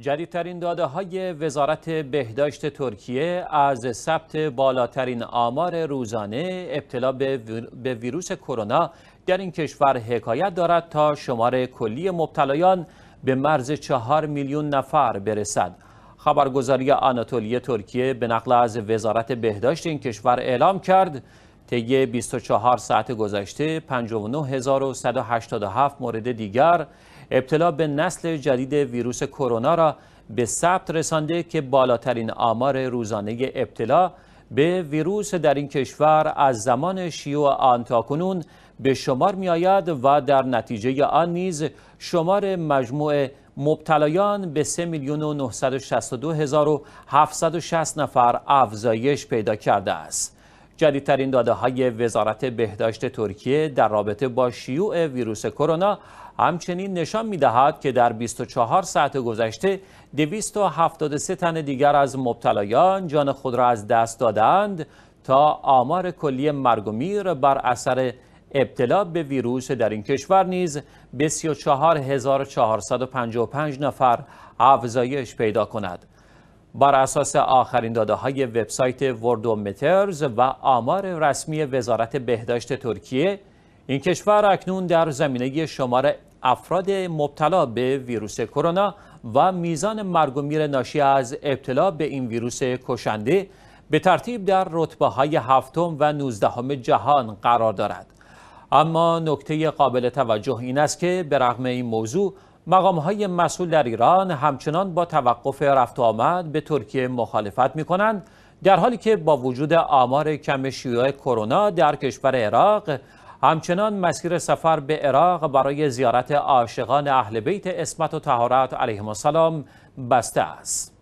جدیدترین داده های وزارت بهداشت ترکیه از ثبت بالاترین آمار روزانه ابتلا به ویروس کرونا در این کشور حکایت دارد تا شمار کلی مبتلایان به مرز چهار میلیون نفر برسد. خبرگزاری آناتولی ترکیه به نقل از وزارت بهداشت این کشور اعلام کرد طی 24 ساعت گذشته 59187 مورد دیگر ابتلا به نسل جدید ویروس کرونا را به ثبت رسانده که بالاترین آمار روزانه ابتلا به ویروس در این کشور از زمان شیوع آن تاکنون به شمار می آید و در نتیجه آن نیز شمار مجموع مبتلایان به 3.962.760 نفر افزایش پیدا کرده است. جدیدترین داده های وزارت بهداشت ترکیه در رابطه با شیوع ویروس کرونا همچنین نشان می دهد که در 24 ساعت گذشته 273 تن دیگر از مبتلایان جان خود را از دست دادند تا آمار کلی مرگ و میر بر اثر ابتلا به ویروس در این کشور نیز به 34455 نفر افزایش پیدا کند. بر اساس آخرین داده های وبسایت وردومترز و آمار رسمی وزارت بهداشت ترکیه این کشور اکنون در زمینه شمار افراد مبتلا به ویروس کرونا و میزان مرگ و میر ناشی از ابتلا به این ویروس کشنده به ترتیب در رتبه های هفتم و نوزدهم جهان قرار دارد اما نکته قابل توجه این است که به رغم این موضوع مقام های مسئول در ایران همچنان با توقف رفت و آمد به ترکیه مخالفت می کنند در حالی که با وجود آمار کم شیوع کرونا در کشور عراق همچنان مسیر سفر به عراق برای زیارت عاشقان اهل بیت اسمت و تهارت علیهم السلام بسته است.